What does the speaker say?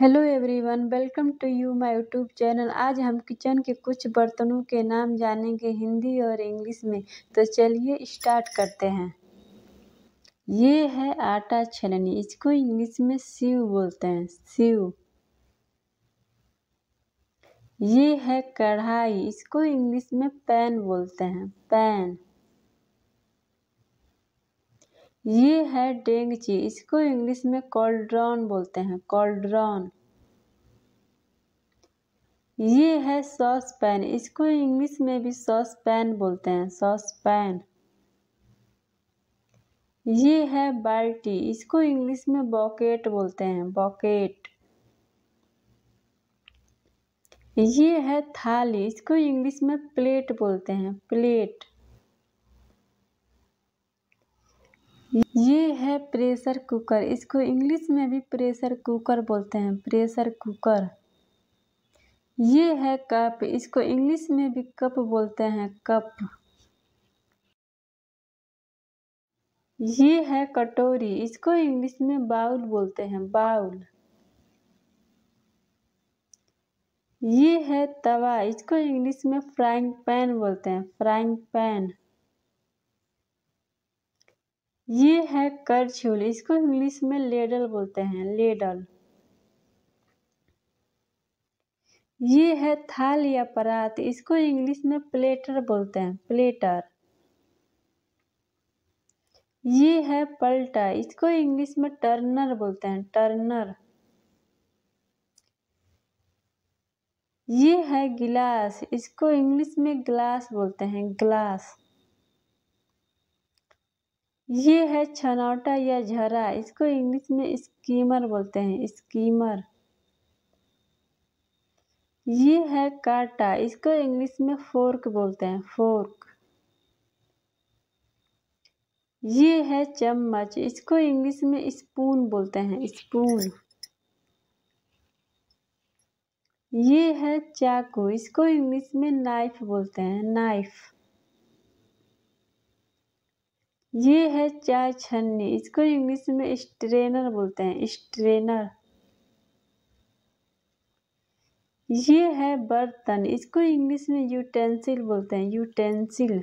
hello everyone welcome to you my YouTube channel आज हम kitchen के कुछ बर्तनों के नाम जानेंगे हिंदी और इंग्लिश में तो चलिए स्टार्ट करते हैं ये है आटा छलनी इसको इंग्लिश में सीव बोलते हैं सीव ये है कढ़ाई इसको इंग्लिश में पैन बोलते हैं पैन ये है डेंगची इसको इंग्लिश में कॉल्ड्रॉन बोलते हैं कॉल्ड्रॉन ये है सॉस पैन इसको इंग्लिश में भी सॉस पैन बोलते हैं सॉस पैन ये है बाल्टी इसको इंग्लिश में बॉकेट बोलते हैं बॉकेट ये है थाली इसको इंग्लिश में प्लेट बोलते हैं प्लेट ये है प्रेशर कुकर इसको इंग्लिश में भी प्रेशर कुकर बोलते हैं प्रेशर कुकर ये है कप इसको इंग्लिश में भी कप बोलते हैं कप ये है कटोरी इसको इंग्लिश में बाउल बोलते हैं बाउल ये है तवा इसको इंग्लिश में फ्राइंग पैन बोलते हैं फ्राइंग पैन ये है करछुल इसको इंग्लिश में लेडल बोलते हैं लेडल ये है थाल या परात इसको इंग्लिश में प्लेटर बोलते हैं प्लेटर ये है पलटा इसको इंग्लिश में टर्नर बोलते हैं टर्नर ये है गिलास इसको इंग्लिश में ग्लास बोलते हैं ग्लास ये है छनौटा या झरा इसको इंग्लिश में स्कीमर बोलते हैं स्कीमर ये है काटा इसको इंग्लिश में फोर्क बोलते हैं फोर्क ये है चम्मच इसको इंग्लिश में स्पून बोलते हैं स्पून ये है चाकू इसको इंग्लिश में नाइफ बोलते हैं नाइफ़ ये है चाय छन्नी इसको इंग्लिश में स्ट्रेनर बोलते हैं स्ट्रेनर ये है बर्तन इसको इंग्लिश में यूटेंसिल बोलते हैं यूटेंसिल